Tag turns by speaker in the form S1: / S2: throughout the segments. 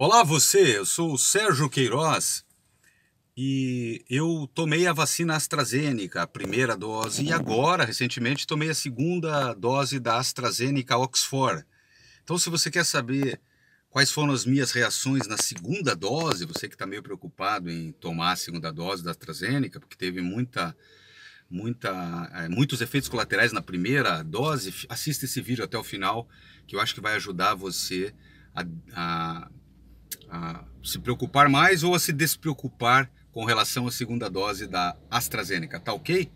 S1: Olá você, eu sou o Sérgio Queiroz e eu tomei a vacina AstraZeneca, a primeira dose, e agora, recentemente, tomei a segunda dose da AstraZeneca Oxford. Então, se você quer saber quais foram as minhas reações na segunda dose, você que está meio preocupado em tomar a segunda dose da AstraZeneca, porque teve muita, muita, é, muitos efeitos colaterais na primeira dose, assista esse vídeo até o final, que eu acho que vai ajudar você a, a a se preocupar mais ou a se despreocupar com relação à segunda dose da AstraZeneca, tá ok?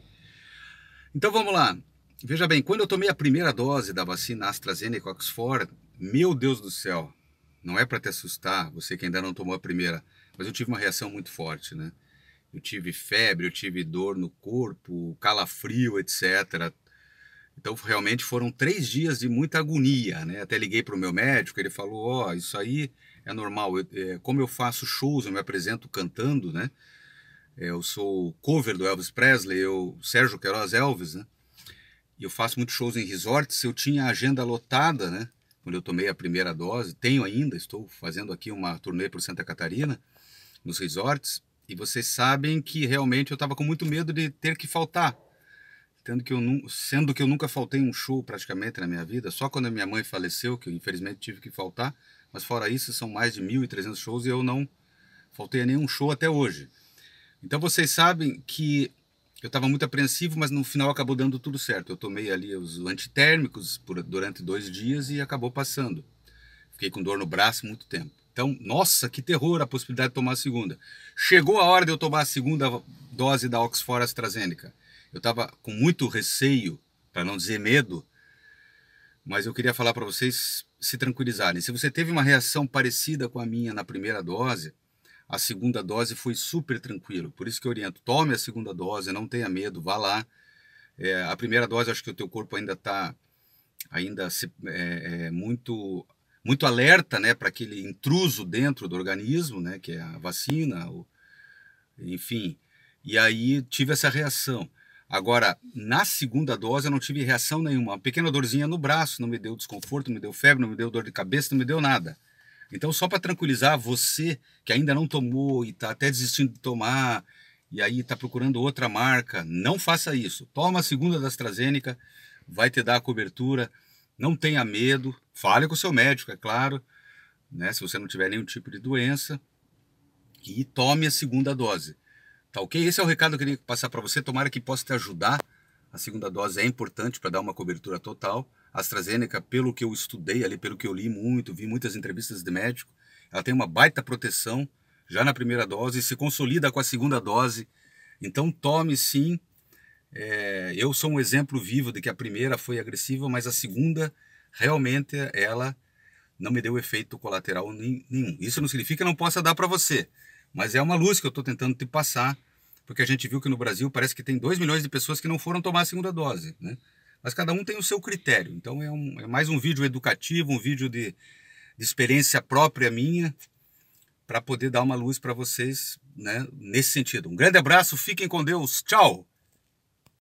S1: Então vamos lá. Veja bem, quando eu tomei a primeira dose da vacina AstraZeneca Oxford, meu Deus do céu, não é para te assustar, você que ainda não tomou a primeira, mas eu tive uma reação muito forte, né? Eu tive febre, eu tive dor no corpo, calafrio, etc. Então realmente foram três dias de muita agonia, né? Até liguei para o meu médico, ele falou, ó, oh, isso aí é normal. Eu, é, como eu faço shows, eu me apresento cantando, né? É, eu sou cover do Elvis Presley, eu Sérgio Queiroz Elvis, né? E eu faço muitos shows em resorts. Eu tinha a agenda lotada, né? Quando eu tomei a primeira dose, tenho ainda, estou fazendo aqui uma turnê por Santa Catarina, nos resorts. E vocês sabem que realmente eu estava com muito medo de ter que faltar Tendo que eu nu... Sendo que eu nunca faltei um show praticamente na minha vida, só quando a minha mãe faleceu, que eu infelizmente tive que faltar, mas fora isso são mais de 1.300 shows e eu não faltei a nenhum show até hoje. Então vocês sabem que eu estava muito apreensivo, mas no final acabou dando tudo certo. Eu tomei ali os antitérmicos por, durante dois dias e acabou passando. Fiquei com dor no braço muito tempo. Então, nossa, que terror a possibilidade de tomar a segunda. Chegou a hora de eu tomar a segunda dose da Oxford AstraZeneca. Eu estava com muito receio, para não dizer medo, mas eu queria falar para vocês se tranquilizarem. Se você teve uma reação parecida com a minha na primeira dose, a segunda dose foi super tranquilo. Por isso que eu oriento, tome a segunda dose, não tenha medo, vá lá. É, a primeira dose, acho que o teu corpo ainda está ainda se, é, é, muito muito alerta, né, para aquele intruso dentro do organismo, né, que é a vacina, ou, enfim. E aí tive essa reação. Agora, na segunda dose eu não tive reação nenhuma. Uma pequena dorzinha no braço, não me deu desconforto, não me deu febre, não me deu dor de cabeça, não me deu nada. Então, só para tranquilizar você que ainda não tomou e está até desistindo de tomar, e aí está procurando outra marca, não faça isso. Toma a segunda da AstraZeneca, vai te dar a cobertura, não tenha medo, fale com o seu médico, é claro, né, se você não tiver nenhum tipo de doença, e tome a segunda dose. Tá ok? Esse é o recado que eu queria passar para você. Tomara que possa te ajudar. A segunda dose é importante para dar uma cobertura total. A AstraZeneca, pelo que eu estudei ali, pelo que eu li muito, vi muitas entrevistas de médico, ela tem uma baita proteção já na primeira dose, se consolida com a segunda dose. Então tome sim. É, eu sou um exemplo vivo de que a primeira foi agressiva, mas a segunda realmente ela não me deu efeito colateral nenhum. Isso não significa que não possa dar para você. Mas é uma luz que eu estou tentando te passar, porque a gente viu que no Brasil parece que tem 2 milhões de pessoas que não foram tomar a segunda dose, né? Mas cada um tem o seu critério. Então é, um, é mais um vídeo educativo, um vídeo de, de experiência própria minha, para poder dar uma luz para vocês né, nesse sentido. Um grande abraço, fiquem com Deus, tchau!